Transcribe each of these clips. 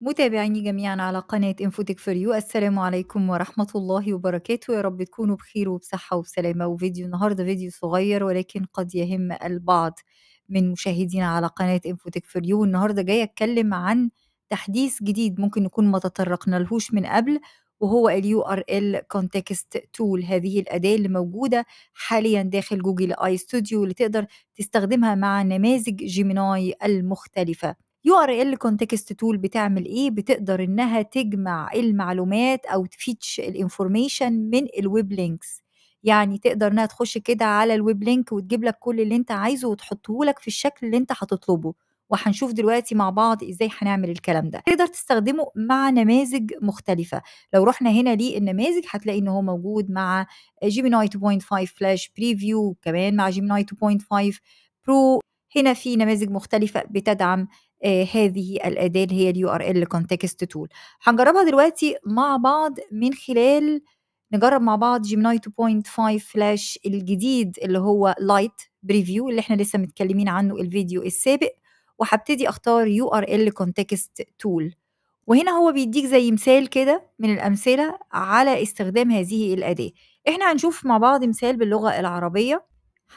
متابعيني جميعا على قناة انفوتك فور يو السلام عليكم ورحمة الله وبركاته يا رب تكونوا بخير وبصحة وبسلامة وفيديو النهاردة فيديو صغير ولكن قد يهم البعض من مشاهدينا على قناة انفوتك فور يو النهاردة جاية اتكلم عن تحديث جديد ممكن نكون ما تطرقنا لهوش من قبل وهو ال URL Context Tool هذه الأداة اللي موجودة حاليا داخل جوجل آي ستوديو اللي تقدر تستخدمها مع نماذج جيميناي المختلفة يو ار ال كونتكست تول بتعمل ايه بتقدر انها تجمع المعلومات او تفيتش الانفورميشن من الويب لينكس يعني تقدر انها تخش كده على الويب لينك وتجيب لك كل اللي انت عايزه وتحطه لك في الشكل اللي انت هتطلبه وهنشوف دلوقتي مع بعض ازاي هنعمل الكلام ده تقدر تستخدمه مع نماذج مختلفة لو رحنا هنا للنماذج هتلاقي ان هو موجود مع جيميناي 2.5 فلاش بريفيو كمان مع جيميناي 2.5 برو هنا في نماذج مختلفة بتدعم آه، هذه الأداة اللي هي اليو ار ال كونتكست تول هنجربها دلوقتي مع بعض من خلال نجرب مع بعض جيمناي 2.5 فلاش الجديد اللي هو لايت بريفيو اللي احنا لسه متكلمين عنه الفيديو السابق وهبتدي اختار يو ار ال كونتكست تول وهنا هو بيديك زي مثال كده من الامثله على استخدام هذه الاداه احنا هنشوف مع بعض مثال باللغه العربيه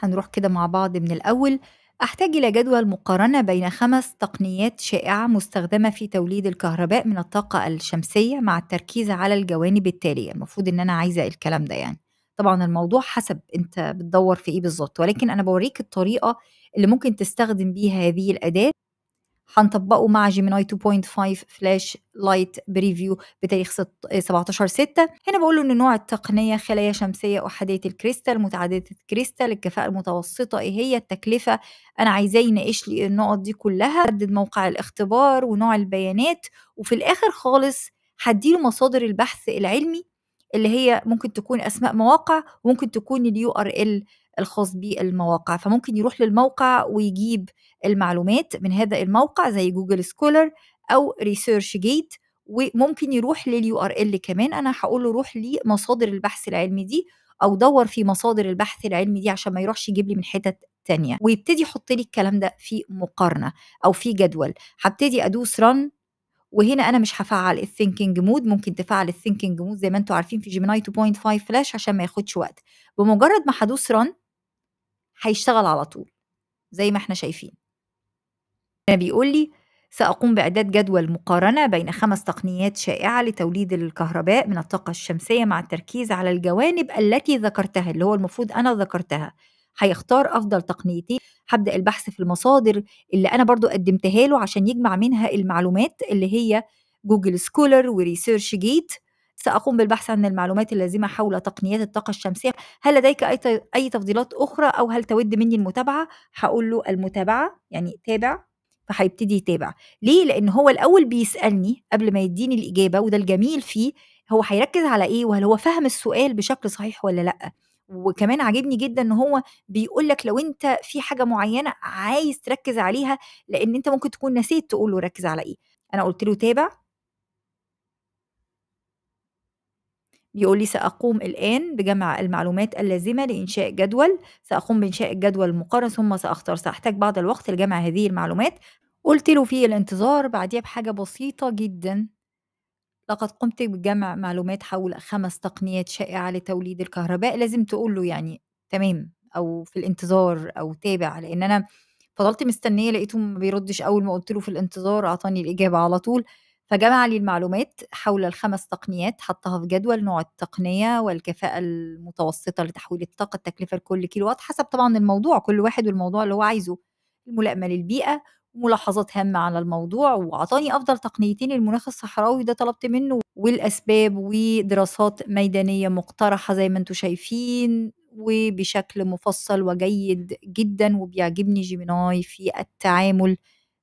هنروح كده مع بعض من الاول أحتاج إلى جدول مقارنة بين خمس تقنيات شائعة مستخدمة في توليد الكهرباء من الطاقة الشمسية مع التركيز على الجوانب التالية المفروض إن أنا عايزة الكلام ده يعني طبعا الموضوع حسب أنت بتدور في إيه بالظبط ولكن أنا بوريك الطريقة اللي ممكن تستخدم بيها هذه الأداة هنطبقه مع جيميناي 2.5 فلاش لايت بريفيو بتاريخ 17 6 آه، هنا بقول له ان نوع التقنيه خلايا شمسيه احاديه الكريستال متعدده الكريستال الكفاءه المتوسطه ايه هي التكلفه انا عايزاه يناقش لي النقط دي كلها حدد موقع الاختبار ونوع البيانات وفي الاخر خالص هديله مصادر البحث العلمي اللي هي ممكن تكون اسماء مواقع وممكن تكون اليو ار ال الخاص بالمواقع فممكن يروح للموقع ويجيب المعلومات من هذا الموقع زي جوجل سكولر او ريسيرش جيت وممكن يروح لليو ار ال كمان انا هقول له روح لمصادر البحث العلمي دي او دور في مصادر البحث العلمي دي عشان ما يروحش يجيب لي من حتت تانية ويبتدي يحط لي الكلام ده في مقارنه او في جدول هبتدي ادوس رن وهنا انا مش هفعل الثينكينج مود ممكن تفعل الثينكينج مود زي ما انتم عارفين في جيميناي 2.5 فلاش عشان ما ياخدش وقت بمجرد ما هدوس رن هيشتغل على طول زي ما احنا شايفين هنا بيقول لي سأقوم بإعداد جدول مقارنة بين خمس تقنيات شائعة لتوليد الكهرباء من الطاقة الشمسية مع التركيز على الجوانب التي ذكرتها اللي هو المفروض أنا ذكرتها هيختار أفضل تقنيتي هبدأ البحث في المصادر اللي أنا برضو قدمتها له عشان يجمع منها المعلومات اللي هي جوجل سكولر وريسيرش جيت سأقوم بالبحث عن المعلومات اللازمة حول تقنيات الطاقة الشمسية هل لديك أي, أي تفضيلات أخرى أو هل تود مني المتابعة هقول له المتابعة يعني تابع فهيبتدي يتابع ليه لان هو الاول بيسالني قبل ما يديني الاجابه وده الجميل فيه هو هيركز على ايه وهل هو فهم السؤال بشكل صحيح ولا لا وكمان عاجبني جدا ان هو بيقول لك لو انت في حاجه معينه عايز تركز عليها لان انت ممكن تكون نسيت تقول له ركز على ايه انا قلت له تابع بيقول لي سأقوم الآن بجمع المعلومات اللازمة لإنشاء جدول سأقوم بإنشاء الجدول المقارن ثم سأختار سأحتاج بعض الوقت لجمع هذه المعلومات قلت له في الانتظار بعديها بحاجة بسيطة جدا لقد قمت بجمع معلومات حول خمس تقنيات شائعة لتوليد الكهرباء لازم تقول له يعني تمام أو في الانتظار أو تابع لأن أنا فضلت مستنية لقيته ما بيردش أول ما قلت له في الانتظار أعطاني الإجابة على طول فجمع لي المعلومات حول الخمس تقنيات حطها في جدول نوع التقنية والكفاءة المتوسطة لتحويل الطاقة التكلفة لكل كيلو وات حسب طبعا الموضوع كل واحد والموضوع اللي هو عايزه الملائمة للبيئة وملاحظات هامة على الموضوع وأعطاني أفضل تقنيتين للمناخ الصحراوي ده طلبت منه والأسباب ودراسات ميدانية مقترحة زي ما انتم شايفين وبشكل مفصل وجيد جدا وبيعجبني جيميناي في التعامل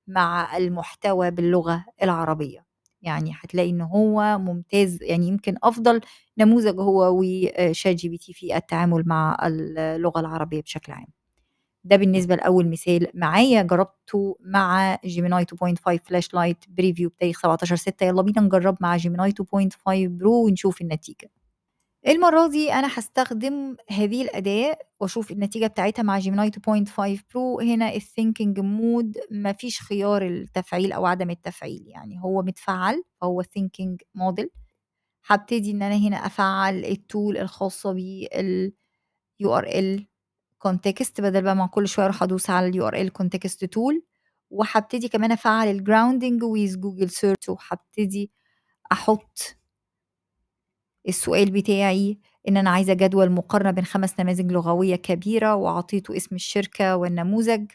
مع المحتوى باللغة العربية يعني هتلاقي ان هو ممتاز يعني يمكن افضل نموذج هو وشات جي بي تي في التعامل مع اللغه العربيه بشكل عام ده بالنسبه لاول مثال معايا جربته مع جيميناي 2.5 فلاش لايت بريفيو بتاريخ 17 6 يلا بينا نجرب مع جيميناي 2.5 برو ونشوف النتيجه المرة دي أنا هستخدم هذه الأداة وأشوف النتيجة بتاعتها مع جيميناي 2.5 برو هنا الثينكينج مود مفيش خيار التفعيل أو عدم التفعيل يعني هو متفعل هو ثينكينج موديل هبتدي إن أنا هنا أفعل التول الخاصة بال URL context بدل بقى ما كل شوية أروح أدوس على ال URL context tool وهبتدي كمان أفعل الجراوندنج ويز جوجل سيرش وهبتدي أحط السؤال بتاعي إن أنا عايزة جدول مقارنة بين خمس نماذج لغوية كبيرة وأعطيته اسم الشركة والنموذج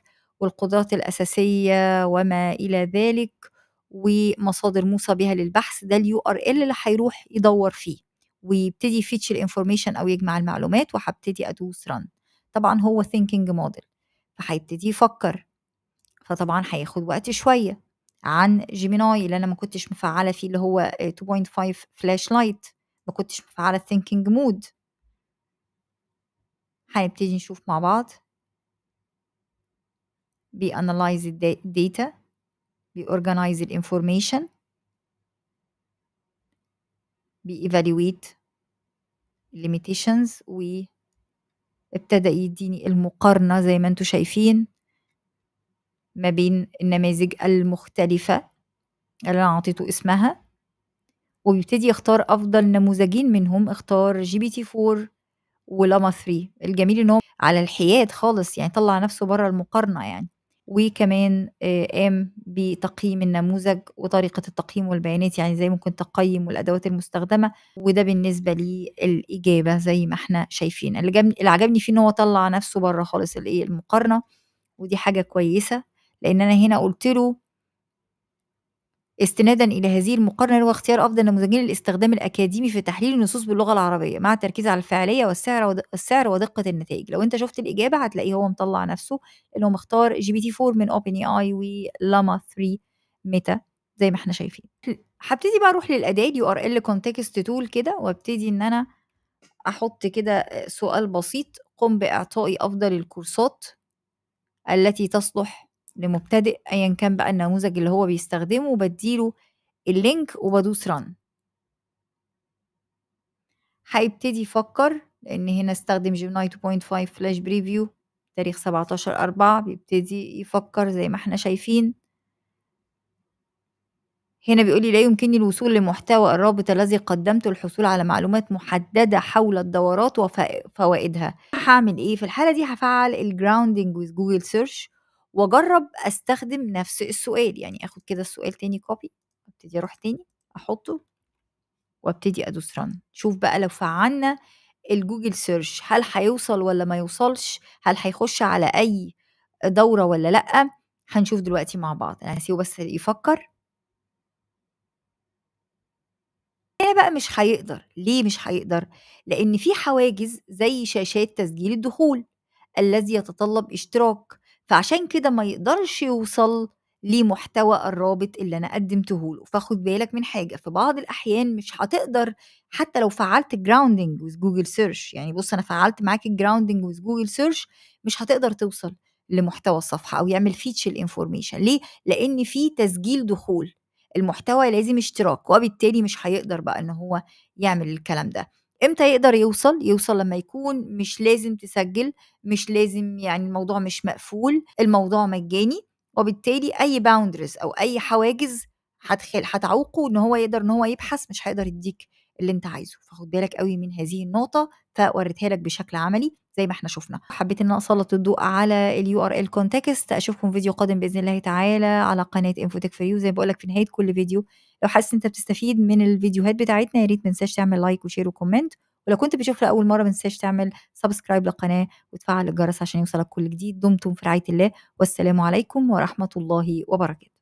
والقدرات الأساسية وما إلى ذلك ومصادر موصى بها للبحث ده اليو ار ال اللي هيروح يدور فيه ويبتدي فيتش الانفورميشن او يجمع المعلومات وهبتدي ادوس ران طبعا هو ثينكينج موديل فهيبتدي يفكر فطبعا هياخد وقت شويه عن جيميناي اللي انا ما كنتش مفعله فيه اللي هو 2.5 فلاش لايت ما كنتش مفعله thinking مود هنبتدي نشوف مع بعض analyze data بيanalyze الداتا information بي evaluate limitations و ابتدى يديني المقارنة زي ما انتوا شايفين ما بين النماذج المختلفة اللي أنا عطيته اسمها وبيبتدي يختار افضل نموذجين منهم اختار جي بي تي 4 ولاما 3 الجميل ان هو على الحياد خالص يعني طلع نفسه بره المقارنه يعني وكمان قام آه، بتقييم النموذج وطريقة التقييم والبيانات يعني ازاي ممكن تقيم والأدوات المستخدمة وده بالنسبة لي الإجابة زي ما احنا شايفين اللي عجبني فيه ان هو طلع نفسه بره خالص الايه المقارنة ودي حاجة كويسة لأن أنا هنا قلت له استنادا الى هذه المقارنه هو اختيار افضل نموذجين للاستخدام الاكاديمي في تحليل النصوص باللغه العربيه مع التركيز على الفعاليه والسعر السعر ودقه النتائج لو انت شفت الاجابه هتلاقيه هو مطلع نفسه اللي هو مختار جي بي تي 4 من اوبن اي اي ولاما 3 ميتا زي ما احنا شايفين هبتدي بقى اروح للاداه يو ار ال كونتكست تول كده وابتدي ان انا احط كده سؤال بسيط قم باعطائي افضل الكورسات التي تصلح لمبتدئ ايا كان بقى النموذج اللي هو بيستخدمه بديله اللينك وبدوس ران هيبتدي يفكر لان هنا استخدم جيمناي 2.5 فلاش بريفيو تاريخ 17 4 بيبتدي يفكر زي ما احنا شايفين هنا بيقولي لا يمكنني الوصول لمحتوى الرابط الذي قدمته الحصول على معلومات محددة حول الدورات وفوائدها هعمل ايه في الحالة دي هفعل الجراوندنج with جوجل سيرش واجرب استخدم نفس السؤال يعني اخد كده السؤال تاني كوبي ابتدي اروح تاني احطه وابتدي ادوس رن شوف بقى لو فعلنا الجوجل سيرش هل هيوصل ولا ما يوصلش هل هيخش على اي دوره ولا لا هنشوف دلوقتي مع بعض انا هسيبه بس يفكر هنا بقى مش هيقدر ليه مش هيقدر لان في حواجز زي شاشات تسجيل الدخول الذي يتطلب اشتراك فعشان كده ما يقدرش يوصل لمحتوى الرابط اللي انا قدمته له فخد بالك من حاجه في بعض الاحيان مش هتقدر حتى لو فعلت جراوندنج وذ جوجل سيرش يعني بص انا فعلت معاك الجراوندنج وذ جوجل سيرش مش هتقدر توصل لمحتوى الصفحه او يعمل فيتش الانفورميشن ليه لان في تسجيل دخول المحتوى لازم اشتراك وبالتالي مش هيقدر بقى ان هو يعمل الكلام ده امتى يقدر يوصل يوصل لما يكون مش لازم تسجل مش لازم يعني الموضوع مش مقفول الموضوع مجاني وبالتالي اي باوندرز او اي حواجز هتعوقه ان هو يقدر ان هو يبحث مش هيقدر يديك اللي انت عايزه فخد بالك قوي من هذه النقطه فوريتها لك بشكل عملي زي ما احنا شفنا حبيت ان اسلط الضوء على اليو ار ال كونتكست اشوفكم فيديو قادم باذن الله تعالى على قناه انفوتك يو زي ما بقول لك في نهايه كل فيديو لو حاسس انت بتستفيد من الفيديوهات بتاعتنا يا ريت ما تنساش تعمل لايك وشير وكومنت ولو كنت بتشوف لاول مره ما تنساش تعمل سبسكرايب للقناه وتفعل الجرس عشان يوصلك كل جديد دمتم في رعايه الله والسلام عليكم ورحمه الله وبركاته